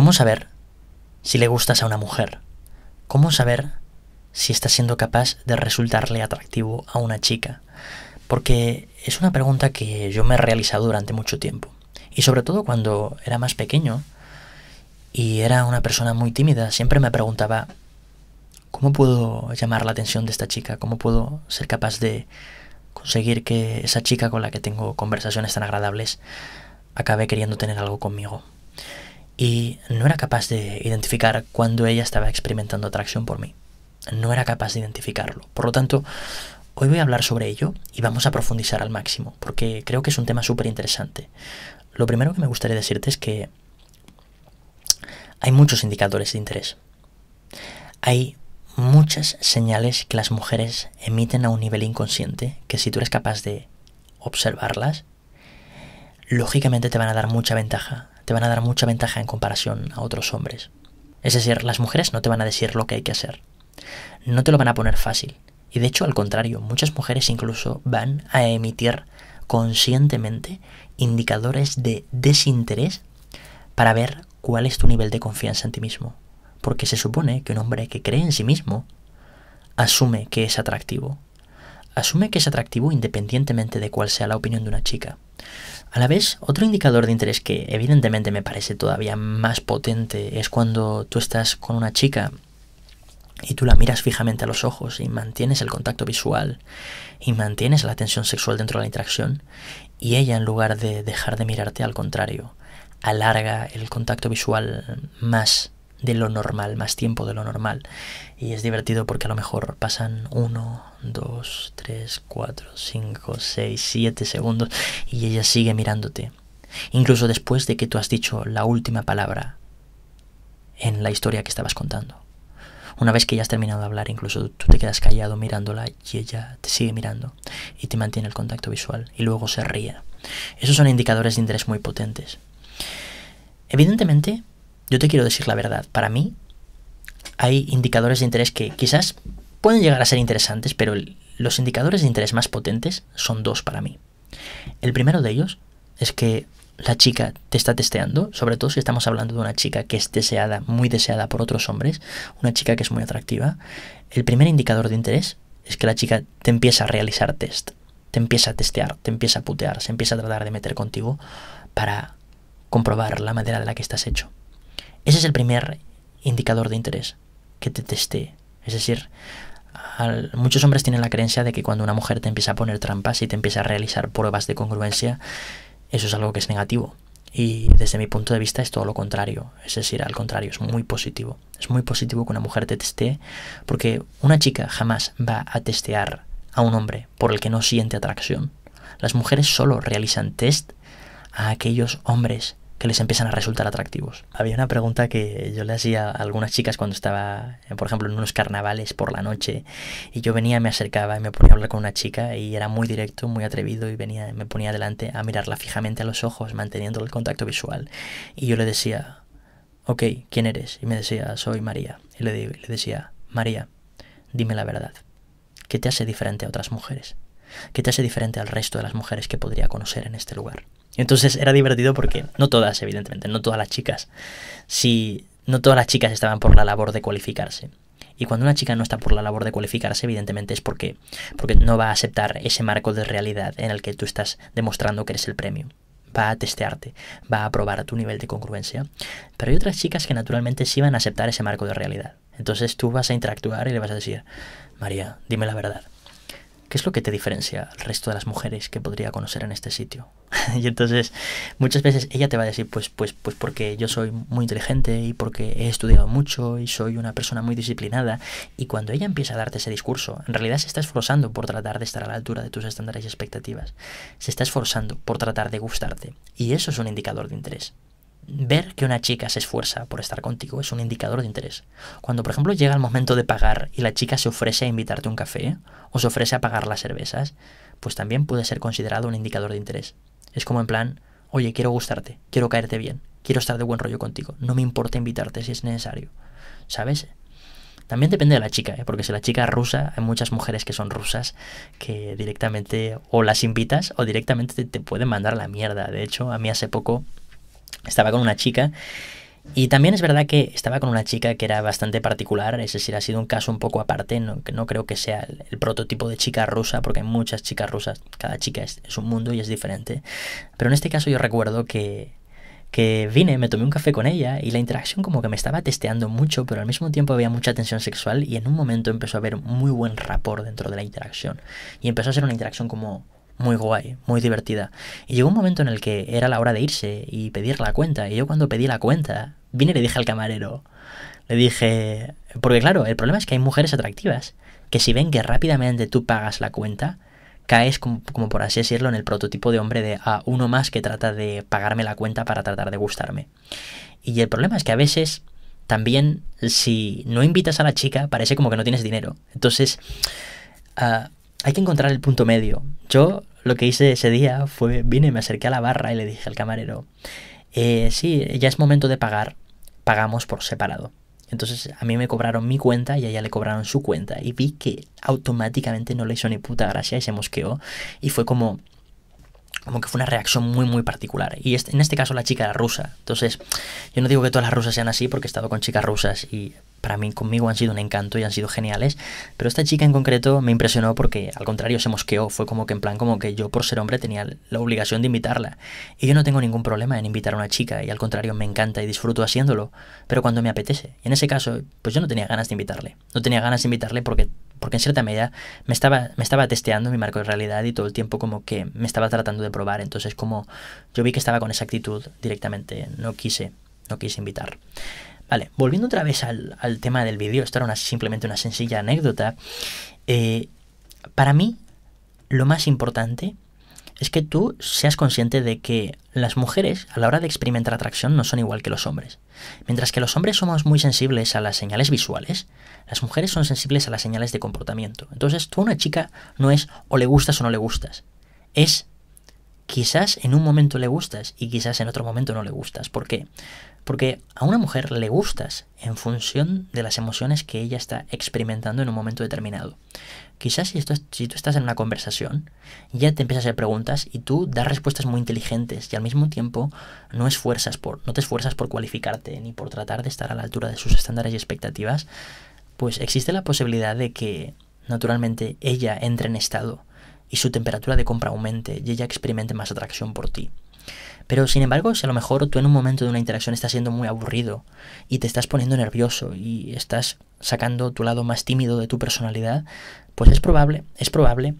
¿Cómo saber si le gustas a una mujer? ¿Cómo saber si estás siendo capaz de resultarle atractivo a una chica? Porque es una pregunta que yo me he realizado durante mucho tiempo. Y sobre todo cuando era más pequeño y era una persona muy tímida, siempre me preguntaba, ¿cómo puedo llamar la atención de esta chica? ¿Cómo puedo ser capaz de conseguir que esa chica con la que tengo conversaciones tan agradables acabe queriendo tener algo conmigo? y no era capaz de identificar cuando ella estaba experimentando atracción por mí. No era capaz de identificarlo. Por lo tanto, hoy voy a hablar sobre ello y vamos a profundizar al máximo, porque creo que es un tema súper interesante. Lo primero que me gustaría decirte es que hay muchos indicadores de interés. Hay muchas señales que las mujeres emiten a un nivel inconsciente que si tú eres capaz de observarlas, lógicamente te van a dar mucha ventaja te van a dar mucha ventaja en comparación a otros hombres. Es decir, las mujeres no te van a decir lo que hay que hacer. No te lo van a poner fácil. Y de hecho, al contrario, muchas mujeres incluso van a emitir conscientemente indicadores de desinterés para ver cuál es tu nivel de confianza en ti mismo. Porque se supone que un hombre que cree en sí mismo asume que es atractivo asume que es atractivo independientemente de cuál sea la opinión de una chica. A la vez, otro indicador de interés que evidentemente me parece todavía más potente es cuando tú estás con una chica y tú la miras fijamente a los ojos y mantienes el contacto visual y mantienes la tensión sexual dentro de la interacción y ella en lugar de dejar de mirarte al contrario, alarga el contacto visual más de lo normal, más tiempo de lo normal. Y es divertido porque a lo mejor pasan 1, 2, 3, 4, 5, 6, 7 segundos y ella sigue mirándote. Incluso después de que tú has dicho la última palabra en la historia que estabas contando. Una vez que ya has terminado de hablar, incluso tú te quedas callado mirándola y ella te sigue mirando y te mantiene el contacto visual y luego se ríe. Esos son indicadores de interés muy potentes. Evidentemente, yo te quiero decir la verdad, para mí hay indicadores de interés que quizás pueden llegar a ser interesantes, pero los indicadores de interés más potentes son dos para mí. El primero de ellos es que la chica te está testeando, sobre todo si estamos hablando de una chica que es deseada, muy deseada por otros hombres, una chica que es muy atractiva, el primer indicador de interés es que la chica te empieza a realizar test, te empieza a testear, te empieza a putear, se empieza a tratar de meter contigo para comprobar la manera de la que estás hecho. Ese es el primer indicador de interés, que te testee. Es decir, muchos hombres tienen la creencia de que cuando una mujer te empieza a poner trampas y te empieza a realizar pruebas de congruencia, eso es algo que es negativo. Y desde mi punto de vista es todo lo contrario. Es decir, al contrario, es muy positivo. Es muy positivo que una mujer te testee, porque una chica jamás va a testear a un hombre por el que no siente atracción. Las mujeres solo realizan test a aquellos hombres que les empiezan a resultar atractivos. Había una pregunta que yo le hacía a algunas chicas cuando estaba, eh, por ejemplo, en unos carnavales por la noche, y yo venía, me acercaba y me ponía a hablar con una chica, y era muy directo, muy atrevido, y venía, me ponía delante a mirarla fijamente a los ojos, manteniendo el contacto visual. Y yo le decía, ok, ¿quién eres? Y me decía, soy María. Y le, le decía, María, dime la verdad. ¿Qué te hace diferente a otras mujeres? ¿Qué te hace diferente al resto de las mujeres que podría conocer en este lugar? Entonces era divertido porque no todas, evidentemente, no todas las chicas, si no todas las chicas estaban por la labor de cualificarse. Y cuando una chica no está por la labor de cualificarse, evidentemente es porque, porque no va a aceptar ese marco de realidad en el que tú estás demostrando que eres el premio. Va a testearte, va a probar tu nivel de congruencia. Pero hay otras chicas que naturalmente sí van a aceptar ese marco de realidad. Entonces tú vas a interactuar y le vas a decir, María, dime la verdad. ¿qué es lo que te diferencia al resto de las mujeres que podría conocer en este sitio? y entonces muchas veces ella te va a decir, pues, pues, pues porque yo soy muy inteligente y porque he estudiado mucho y soy una persona muy disciplinada. Y cuando ella empieza a darte ese discurso, en realidad se está esforzando por tratar de estar a la altura de tus estándares y expectativas. Se está esforzando por tratar de gustarte. Y eso es un indicador de interés. Ver que una chica se esfuerza por estar contigo es un indicador de interés. Cuando, por ejemplo, llega el momento de pagar y la chica se ofrece a invitarte a un café o se ofrece a pagar las cervezas, pues también puede ser considerado un indicador de interés. Es como en plan, oye, quiero gustarte, quiero caerte bien, quiero estar de buen rollo contigo, no me importa invitarte si es necesario. ¿Sabes? También depende de la chica, ¿eh? porque si la chica es rusa, hay muchas mujeres que son rusas que directamente o las invitas o directamente te, pueden mandar la mierda. De hecho, a mí hace poco estaba con una chica y también es verdad que estaba con una chica que era bastante particular, es decir, ha sido un caso un poco aparte, no, no creo que sea el, prototipo de chica rusa, porque hay muchas chicas rusas, cada chica es, un mundo y es diferente. Pero en este caso yo recuerdo que, que vine, me tomé un café con ella y la interacción como que me estaba testeando mucho, pero al mismo tiempo había mucha tensión sexual y en un momento empezó a haber muy buen rapor dentro de la interacción. Y empezó a ser una interacción como muy guay, muy divertida. Y llegó un momento en el que era la hora de irse y pedir la cuenta. Y yo cuando pedí la cuenta, vine y le dije al camarero, le dije, porque claro, el problema es que hay mujeres atractivas que si ven que rápidamente tú pagas la cuenta, caes como, por así decirlo en el prototipo de hombre de a ah, uno más que trata de pagarme la cuenta para tratar de gustarme. Y el problema es que a veces también si no invitas a la chica parece como que no tienes dinero. Entonces ah, hay que encontrar el punto medio. Yo lo que hice ese día fue, vine, me acerqué a la barra y le dije al camarero, eh, sí, ya es momento de pagar, pagamos por separado. Entonces a mí me cobraron mi cuenta y a ella le cobraron su cuenta. Y vi que automáticamente no le hizo ni puta gracia y se mosqueó. Y fue como, como que fue una reacción muy, muy particular. Y este, en este caso la chica era rusa. Entonces, yo no digo que todas las rusas sean así, porque he estado con chicas rusas y para mí, conmigo han sido un encanto y han sido geniales. Pero esta chica en concreto me impresionó porque al contrario se mosqueó. Fue como que en plan, como que yo por ser hombre tenía la obligación de invitarla. Y yo no tengo ningún problema en invitar a una chica y al contrario me encanta y disfruto haciéndolo, pero cuando me apetece. Y en ese caso, pues yo no tenía ganas de invitarle. No tenía ganas de invitarle porque porque en cierta medida me estaba, me estaba testeando mi marco de realidad y todo el tiempo como que me estaba tratando de probar. Entonces como yo vi que estaba con esa actitud directamente, no quise, no quise invitar. Vale, volviendo otra vez al, tema del vídeo, esto era simplemente una sencilla anécdota. Eh, para mí, lo más importante es que tú seas consciente de que las mujeres a la hora de experimentar atracción no son igual que los hombres. Mientras que los hombres somos muy sensibles a las señales visuales, las mujeres son sensibles a las señales de comportamiento. Entonces tú a una chica no es o le gustas o no le gustas. Es quizás en un momento le gustas y quizás en otro momento no le gustas. ¿Por qué? Porque a una mujer le gustas en función de las emociones que ella está experimentando en un momento determinado. Quizás si, tú estás en una conversación, ya te empiezas a hacer preguntas y tú das respuestas muy inteligentes y al mismo tiempo no, no te esfuerzas por cualificarte ni por tratar de estar a la altura de sus estándares y expectativas, pues existe la posibilidad de que naturalmente ella entre en estado y su temperatura de compra aumente y ella experimente más atracción por ti. Pero sin embargo, si a lo mejor tú en un momento de una interacción estás siendo muy aburrido y te estás poniendo nervioso y estás sacando tu lado más tímido de tu personalidad, pues es probable, es probable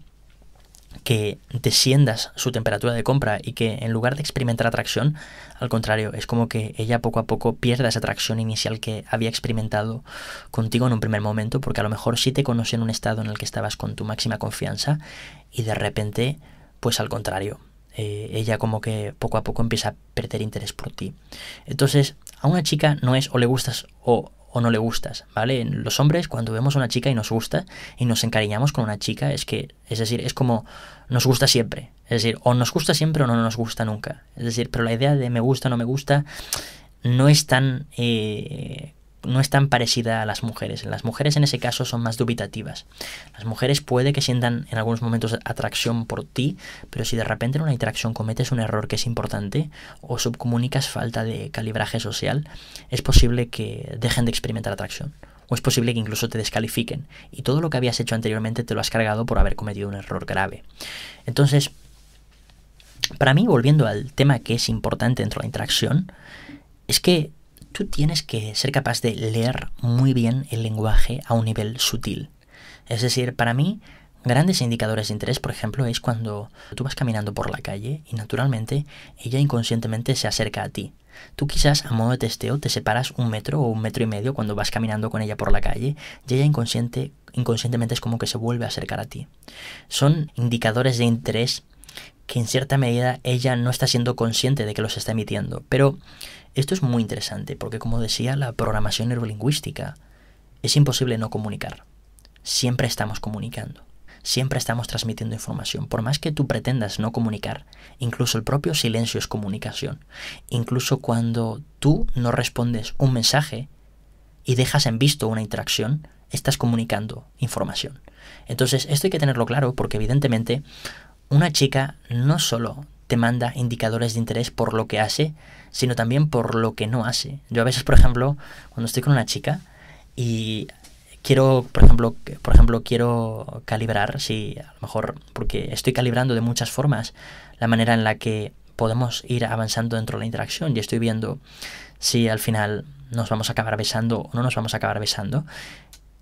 que desciendas su temperatura de compra y que en lugar de experimentar atracción, al contrario, es como que ella poco a poco pierda esa atracción inicial que había experimentado contigo en un primer momento, porque a lo mejor sí te conoce en un estado en el que estabas con tu máxima confianza y de repente, pues al contrario, eh, ella como que poco a poco empieza a perder interés por ti. Entonces, a una chica no es o le gustas o, no le gustas, ¿vale? Los hombres cuando vemos a una chica y nos gusta y nos encariñamos con una chica es que, es decir, es como nos gusta siempre, es decir, o nos gusta siempre o no nos gusta nunca, es decir, pero la idea de me gusta o no me gusta no es tan eh, no es tan parecida a las mujeres. Las mujeres en ese caso son más dubitativas. Las mujeres puede que sientan en algunos momentos atracción por ti, pero si de repente en una interacción cometes un error que es importante o subcomunicas falta de calibraje social, es posible que dejen de experimentar atracción. O es posible que incluso te descalifiquen y todo lo que habías hecho anteriormente te lo has cargado por haber cometido un error grave. Entonces, para mí, volviendo al tema que es importante dentro de la interacción, es que tú tienes que ser capaz de leer muy bien el lenguaje a un nivel sutil. Es decir, para mí, grandes indicadores de interés, por ejemplo, es cuando tú vas caminando por la calle y naturalmente ella inconscientemente se acerca a ti. Tú quizás a modo de testeo te separas un metro o un metro y medio cuando vas caminando con ella por la calle y ella inconscientemente es como que se vuelve a acercar a ti. Son indicadores de interés que en cierta medida ella no está siendo consciente de que los está emitiendo, pero esto es muy interesante porque, como decía, la programación neurolingüística es imposible no comunicar. Siempre estamos comunicando. Siempre estamos transmitiendo información. Por más que tú pretendas no comunicar, incluso el propio silencio es comunicación. Incluso cuando tú no respondes un mensaje y dejas en visto una interacción, estás comunicando información. Entonces, esto hay que tenerlo claro porque evidentemente una chica no solo te manda indicadores de interés por lo que hace, sino también por lo que no hace. Yo a veces, por ejemplo, cuando estoy con una chica y quiero, por ejemplo, por ejemplo, quiero calibrar, si a lo mejor, porque estoy calibrando de muchas formas la manera en la que podemos ir avanzando dentro de la interacción y estoy viendo si al final nos vamos a acabar besando o no nos vamos a acabar besando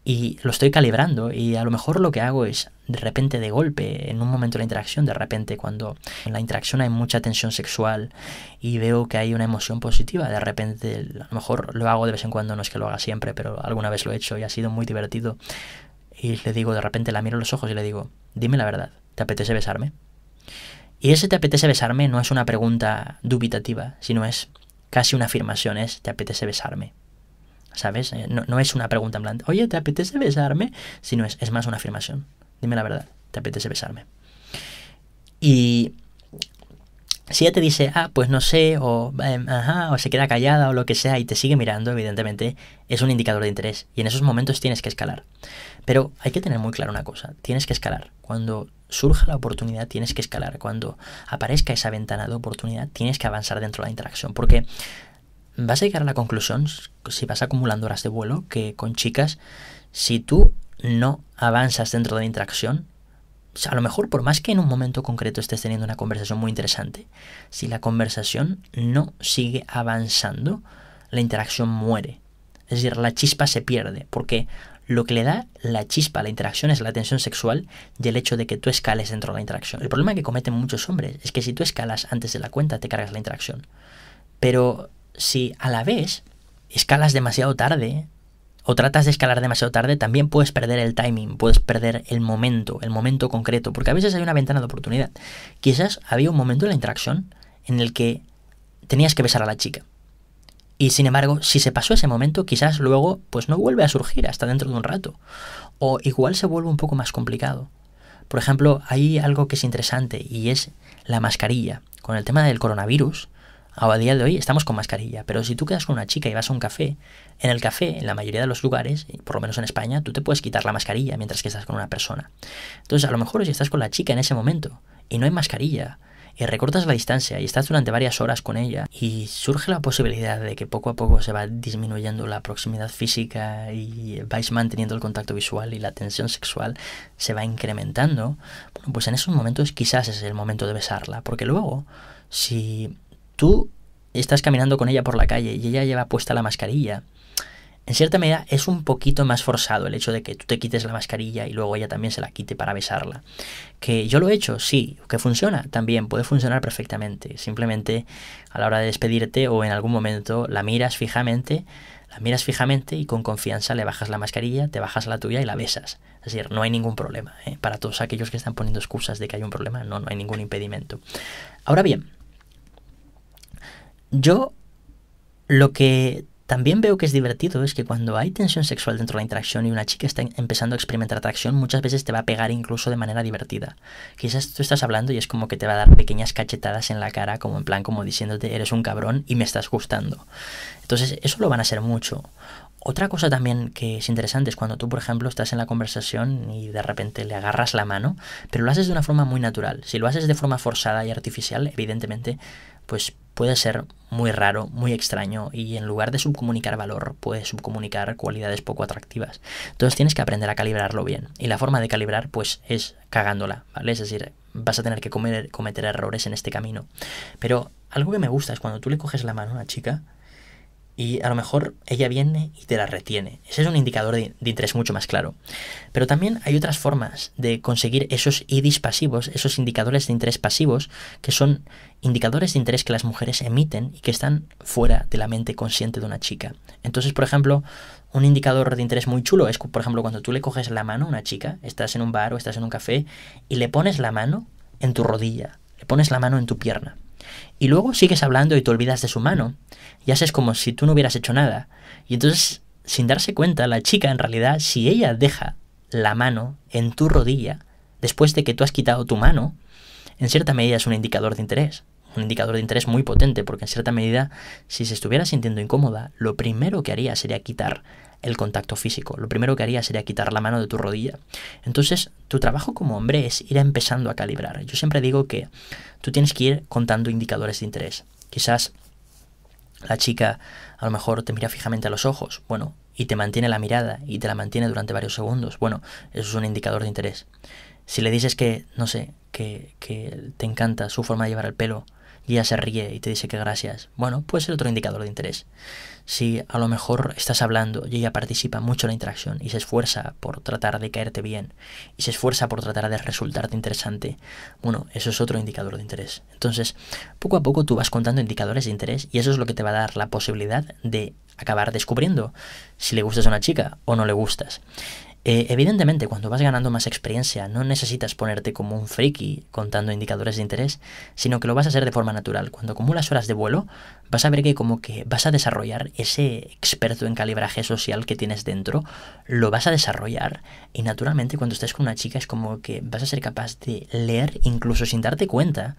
y lo estoy calibrando y a lo mejor lo que hago es de repente de golpe, en un momento de la interacción, de repente cuando en la interacción hay mucha tensión sexual y veo que hay una emoción positiva, de repente a lo mejor lo hago de vez en cuando, no es que lo haga siempre, pero alguna vez lo he hecho y ha sido muy divertido. Y le digo, de repente la miro en los ojos y le digo, dime la verdad, ¿te apetece besarme? Y ese te apetece besarme no es una pregunta dubitativa, sino es casi una afirmación, es te apetece besarme. ¿Sabes? Eh, no, es una pregunta en oye, ¿te apetece besarme? Sino es, es más una afirmación. Dime la verdad, ¿te apetece besarme? Y si ella te dice, ah, pues no sé, o em, o se queda callada o lo que sea y te sigue mirando, evidentemente es un indicador de interés y en esos momentos tienes que escalar. Pero hay que tener muy claro una cosa, tienes que escalar. Cuando surja la oportunidad tienes que escalar, cuando aparezca esa ventana de oportunidad tienes que avanzar dentro de la interacción, porque vas a llegar a la conclusión, si vas acumulando horas de vuelo, que con chicas, si tú no avanzas dentro de la interacción, a lo mejor por más que en un momento concreto estés teniendo una conversación muy interesante, si la conversación no sigue avanzando, la interacción muere. Es decir, la chispa se pierde, porque lo que le da la chispa a la interacción es la tensión sexual y el hecho de que tú escales dentro de la interacción. El problema que cometen muchos hombres es que si tú escalas antes de la cuenta te cargas la interacción. Pero si a la vez escalas demasiado tarde o tratas de escalar demasiado tarde, también puedes perder el timing, puedes perder el momento, el momento concreto, porque a veces hay una ventana de oportunidad. Quizás había un momento en la interacción en el que tenías que besar a la chica. Y sin embargo, si se pasó ese momento, quizás luego pues no vuelve a surgir hasta dentro de un rato. O igual se vuelve un poco más complicado. Por ejemplo, hay algo que es interesante y es la mascarilla. Con el tema del coronavirus, a día de hoy estamos con mascarilla, pero si tú quedas con una chica y vas a un café, en el café, en la mayoría de los lugares, por lo menos en España, tú te puedes quitar la mascarilla mientras que estás con una persona. Entonces, a lo mejor si estás con la chica en ese momento y no hay mascarilla, y recortas la distancia y estás durante varias horas con ella y surge la posibilidad de que poco a poco se va disminuyendo la proximidad física y vais manteniendo el contacto visual y la tensión sexual se va incrementando, pues en esos momentos quizás es el momento de besarla, porque luego si tú estás caminando con ella por la calle y ella lleva puesta la mascarilla, en cierta medida es un poquito más forzado el hecho de que tú te quites la mascarilla y luego ella también se la quite para besarla. Que yo lo he hecho, sí, que funciona también, puede funcionar perfectamente. Simplemente a la hora de despedirte o en algún momento la miras fijamente, la miras fijamente y con confianza le bajas la mascarilla, te bajas la tuya y la besas. Es decir, no hay ningún problema. ¿eh? Para todos aquellos que están poniendo excusas de que hay un problema, no hay ningún impedimento. Ahora bien, yo lo que también veo que es divertido es que cuando hay tensión sexual dentro de la interacción y una chica está empezando a experimentar atracción, muchas veces te va a pegar incluso de manera divertida. Quizás tú estás hablando y es como que te va a dar pequeñas cachetadas en la cara, como en plan como diciéndote eres un cabrón y me estás gustando. Entonces eso lo van a hacer mucho. Otra cosa también que es interesante es cuando tú, por ejemplo, estás en la conversación y de repente le agarras la mano, pero lo haces de una forma muy natural. Si lo haces de forma forzada y artificial, evidentemente pues puede ser muy raro, muy extraño y en lugar de subcomunicar valor, puede subcomunicar cualidades poco atractivas. Entonces tienes que aprender a calibrarlo bien y la forma de calibrar pues es cagándola, ¿vale? Es decir, vas a tener que cometer errores en este camino. Pero algo que me gusta es cuando tú le coges la mano a una chica, y a lo mejor ella viene y te la retiene. Ese es un indicador de, interés mucho más claro. Pero también hay otras formas de conseguir esos IDIs pasivos, esos indicadores de interés pasivos, que son indicadores de interés que las mujeres emiten y que están fuera de la mente consciente de una chica. Entonces, por ejemplo, un indicador de interés muy chulo es, por ejemplo, cuando tú le coges la mano a una chica, estás en un bar o estás en un café, y le pones la mano en tu rodilla, le pones la mano en tu pierna. Y luego sigues hablando y te olvidas de su mano. Y haces como si tú no hubieras hecho nada. Y entonces, sin darse cuenta, la chica en realidad, si ella deja la mano en tu rodilla, después de que tú has quitado tu mano, en cierta medida es un indicador de interés. Un indicador de interés muy potente, porque en cierta medida, si se estuviera sintiendo incómoda, lo primero que haría sería quitar el contacto físico. Lo primero que haría sería quitar la mano de tu rodilla. Entonces, tu trabajo como hombre es ir empezando a calibrar. Yo siempre digo que tú tienes que ir contando indicadores de interés. Quizás la chica a lo mejor te mira fijamente a los ojos, bueno, y te mantiene la mirada y te la mantiene durante varios segundos. Bueno, eso es un indicador de interés. Si le dices que, no sé, que, que te encanta su forma de llevar el pelo, y ella se ríe y te dice que gracias, bueno, puede ser otro indicador de interés. Si a lo mejor estás hablando y ella participa mucho en la interacción y se esfuerza por tratar de caerte bien y se esfuerza por tratar de resultarte interesante, bueno, eso es otro indicador de interés. Entonces, poco a poco tú vas contando indicadores de interés y eso es lo que te va a dar la posibilidad de acabar descubriendo si le gustas a una chica o no le gustas. Eh, evidentemente, cuando vas ganando más experiencia, no necesitas ponerte como un friki contando indicadores de interés, sino que lo vas a hacer de forma natural. Cuando acumulas horas de vuelo, vas a ver que como que vas a desarrollar ese experto en calibraje social que tienes dentro, lo vas a desarrollar y naturalmente cuando estés con una chica es como que vas a ser capaz de leer, incluso sin darte cuenta,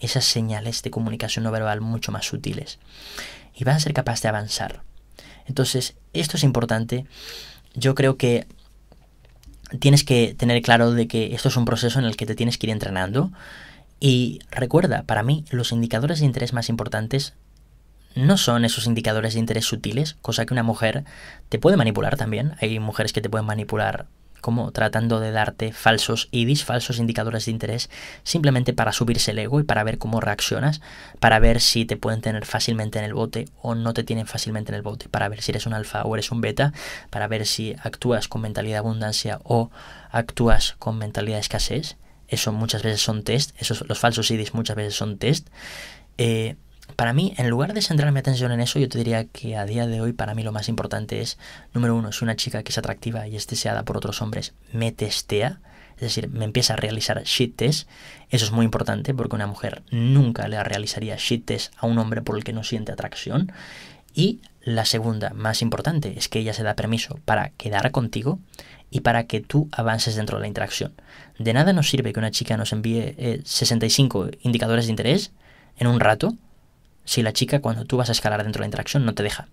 esas señales de comunicación no verbal mucho más sutiles. Y vas a ser capaz de avanzar. Entonces, esto es importante. Yo creo que tienes que tener claro de que esto es un proceso en el que te tienes que ir entrenando. Y recuerda, para mí los indicadores de interés más importantes no son esos indicadores de interés sutiles, cosa que una mujer te puede manipular también. Hay mujeres que te pueden manipular como tratando de darte falsos y falsos indicadores de interés simplemente para subirse el ego y para ver cómo reaccionas, para ver si te pueden tener fácilmente en el bote o no te tienen fácilmente en el bote, para ver si eres un alfa o eres un beta, para ver si actúas con mentalidad de abundancia o actúas con mentalidad de escasez. Eso muchas veces son test, esos, los falsos IDs muchas veces son test. Eh, para mí, en lugar de centrar mi atención en eso, yo te diría que a día de hoy para mí lo más importante es, número uno, si una chica que es atractiva y es deseada por otros hombres me testea, es decir, me empieza a realizar shit test. Eso es muy importante porque una mujer nunca le realizaría shit test a un hombre por el que no siente atracción. Y la segunda, más importante, es que ella se da permiso para quedar contigo y para que tú avances dentro de la interacción. De nada nos sirve que una chica nos envíe 65 eh, indicadores de interés en un rato si la chica cuando tú vas a escalar dentro de la interacción no te deja.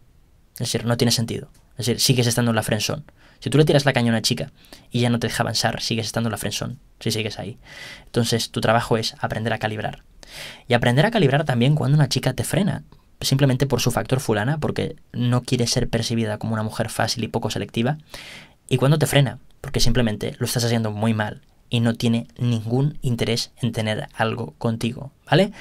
Es decir, no tiene sentido. Es decir, sigues estando en la frenzón. Si tú le tiras la caña a una chica y ya no te deja avanzar, sigues estando en la frenzón, si sigues ahí. Entonces, tu trabajo es aprender a calibrar. Y aprender a calibrar también cuando una chica te frena, simplemente por su factor fulana, porque no quiere ser percibida como una mujer fácil y poco selectiva, y cuando te frena, porque simplemente lo estás haciendo muy mal y no tiene ningún interés en tener algo contigo, ¿vale?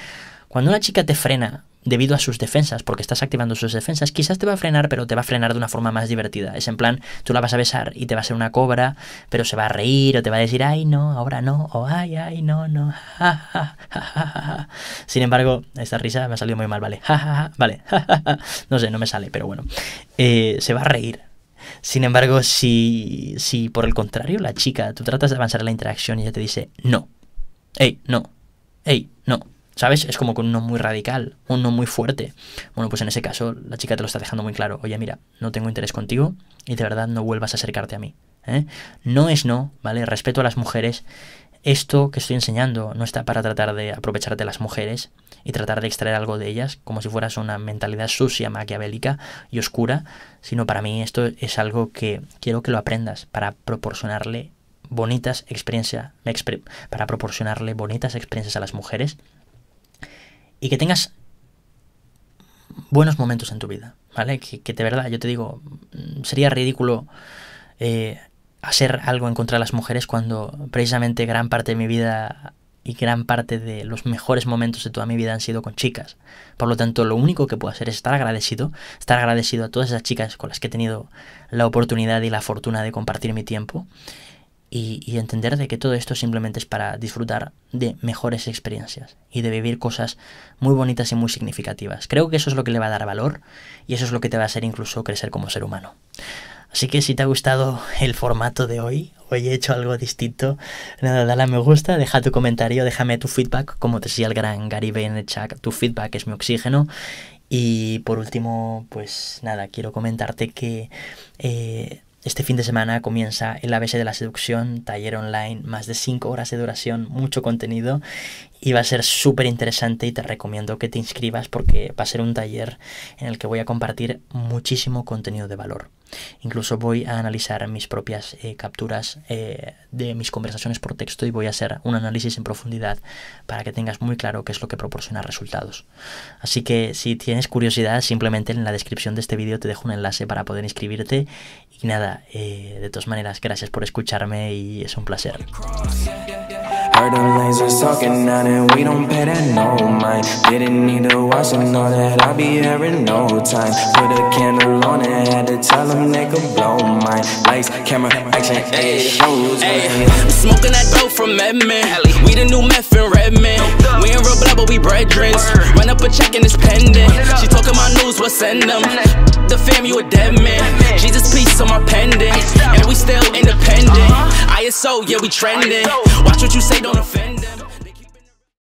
Cuando una chica te frena debido a sus defensas, porque estás activando sus defensas, quizás te va a frenar, pero te va a frenar de una forma más divertida. Es en plan, tú la vas a besar y te va a hacer una cobra, pero se va a reír o te va a decir, ay no, ahora no, o ay, ay, no, no. Sin embargo, esta risa me ha salido muy mal, vale. vale. no sé, no me sale, pero bueno. Eh, se va a reír, sin embargo, si, si por el contrario la chica, tú tratas de avanzar en la interacción y ella te dice, no, hey, no, hey, no, ¿Sabes? Es como con uno muy radical, un no muy fuerte. Bueno, pues en ese caso la chica te lo está dejando muy claro. Oye, mira, no tengo interés contigo y de verdad no vuelvas a acercarte a mí. ¿eh? No es no, ¿vale? Respeto a las mujeres. Esto que estoy enseñando no está para tratar de aprovecharte de las mujeres y tratar de extraer algo de ellas como si fueras una mentalidad sucia, maquiavélica y oscura, sino para mí esto es algo que quiero que lo aprendas para proporcionarle bonitas experiencias, para proporcionarle bonitas experiencias a las mujeres y que tengas buenos momentos en tu vida, ¿vale? Que, de verdad, yo te digo, mm, sería ridículo eh, hacer algo en contra de las mujeres cuando precisamente gran parte de mi vida y gran parte de los mejores momentos de toda mi vida han sido con chicas. Por lo tanto, lo único que puedo hacer es estar agradecido, estar agradecido a todas esas chicas con las que he tenido la oportunidad y la fortuna de compartir mi tiempo y, entender de que todo esto simplemente es para disfrutar de mejores experiencias y de vivir cosas muy bonitas y muy significativas. Creo que eso es lo que le va a dar valor y eso es lo que te va a hacer incluso crecer como ser humano. Así que si te ha gustado el formato de hoy, hoy he hecho algo distinto, nada, dale a me gusta, deja tu comentario, déjame tu feedback, como te decía el gran Gary chat tu feedback es mi oxígeno y por último, pues nada, quiero comentarte que eh, este fin de semana comienza el ABC de la seducción, taller online, más de 5 horas de duración, mucho contenido y va a ser súper interesante y te recomiendo que te inscribas porque va a ser un taller en el que voy a compartir muchísimo contenido de valor. Incluso voy a analizar mis propias eh, capturas eh, de mis conversaciones por texto y voy a hacer un análisis en profundidad para que tengas muy claro qué es lo que proporciona resultados. Así que si tienes curiosidad, simplemente en la descripción de este vídeo te dejo un enlace para poder inscribirte. Y nada, eh, de todas maneras, gracias por escucharme y es un placer. Heard them lasers talking now that we don't pay that no mind. Didn't need to watch them, know that I'll be here in no time. Put a candle on it, had to tell them they could blow mine. Lights, camera, action, ayy, shows. am smoking that dope from Medman. We the new meth and Redman. We ain't real blood, but we drinks. Run up a check and it's pending. She talking my news, we'll send them. The fam, you a dead man. Jesus, peace on my pendant. And we still independent. ISO, yeah, we trending. Watch what you say, don't don't offend them.